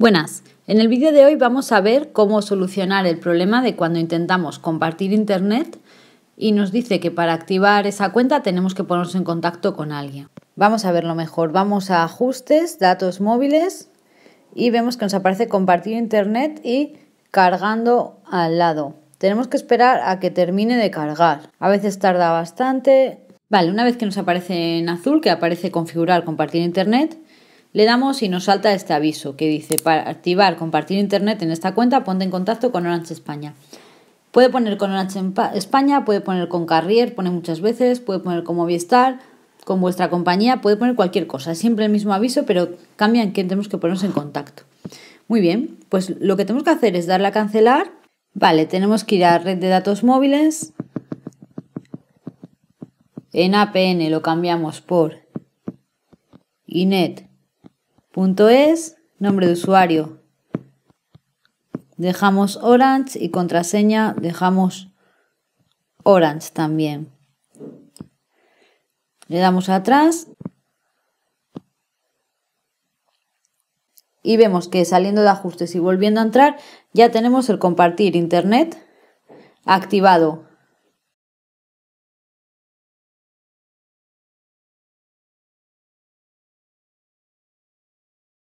Buenas, en el vídeo de hoy vamos a ver cómo solucionar el problema de cuando intentamos compartir internet y nos dice que para activar esa cuenta tenemos que ponernos en contacto con alguien. Vamos a verlo mejor, vamos a ajustes, datos móviles y vemos que nos aparece compartir internet y cargando al lado. Tenemos que esperar a que termine de cargar. A veces tarda bastante. Vale, una vez que nos aparece en azul, que aparece configurar compartir internet, le damos y nos salta este aviso que dice, para activar, compartir internet en esta cuenta, ponte en contacto con Orange España. Puede poner con Orange España, puede poner con Carrier, pone muchas veces, puede poner con Movistar, con vuestra compañía, puede poner cualquier cosa. Es siempre el mismo aviso, pero cambia en quién tenemos que ponernos en contacto. Muy bien, pues lo que tenemos que hacer es darle a cancelar. Vale, tenemos que ir a red de datos móviles. En APN lo cambiamos por INET Punto es, nombre de usuario. Dejamos Orange y contraseña dejamos Orange también. Le damos atrás y vemos que saliendo de ajustes y volviendo a entrar ya tenemos el compartir internet activado.